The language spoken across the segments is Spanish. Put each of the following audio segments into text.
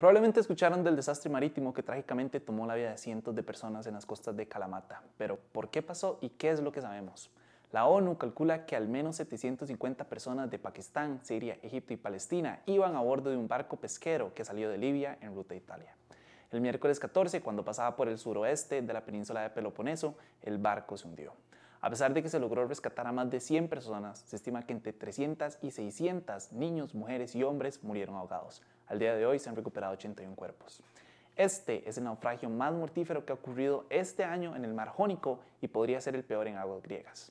Probablemente escucharon del desastre marítimo que trágicamente tomó la vida de cientos de personas en las costas de Kalamata. pero ¿por qué pasó y qué es lo que sabemos? La ONU calcula que al menos 750 personas de Pakistán, Siria, Egipto y Palestina iban a bordo de un barco pesquero que salió de Libia en ruta a Italia. El miércoles 14, cuando pasaba por el suroeste de la península de Peloponeso, el barco se hundió. A pesar de que se logró rescatar a más de 100 personas, se estima que entre 300 y 600 niños, mujeres y hombres murieron ahogados, al día de hoy se han recuperado 81 cuerpos. Este es el naufragio más mortífero que ha ocurrido este año en el mar Jónico y podría ser el peor en aguas griegas.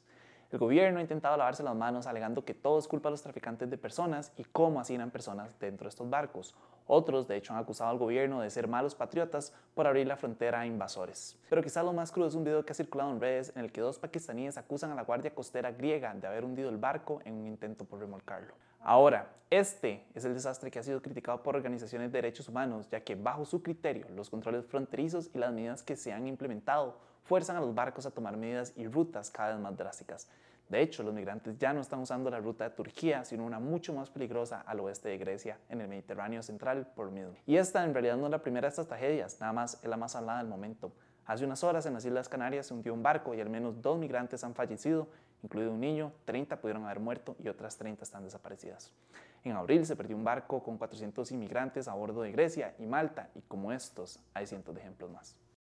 El gobierno ha intentado lavarse las manos alegando que todo es culpa de los traficantes de personas y cómo hacinan personas dentro de estos barcos, otros, de hecho, han acusado al gobierno de ser malos patriotas por abrir la frontera a invasores. Pero quizá lo más crudo es un video que ha circulado en redes en el que dos pakistaníes acusan a la Guardia Costera griega de haber hundido el barco en un intento por remolcarlo. Ahora, este es el desastre que ha sido criticado por organizaciones de derechos humanos, ya que bajo su criterio, los controles fronterizos y las medidas que se han implementado fuerzan a los barcos a tomar medidas y rutas cada vez más drásticas. De hecho, los migrantes ya no están usando la ruta de Turquía, sino una mucho más peligrosa al oeste de Grecia, en el Mediterráneo central, por lo mismo. Y esta en realidad no es la primera de estas tragedias, nada más es la más hablada del momento. Hace unas horas en las Islas Canarias se hundió un barco y al menos dos migrantes han fallecido, incluido un niño, 30 pudieron haber muerto y otras 30 están desaparecidas. En abril se perdió un barco con 400 inmigrantes a bordo de Grecia y Malta y como estos hay cientos de ejemplos más.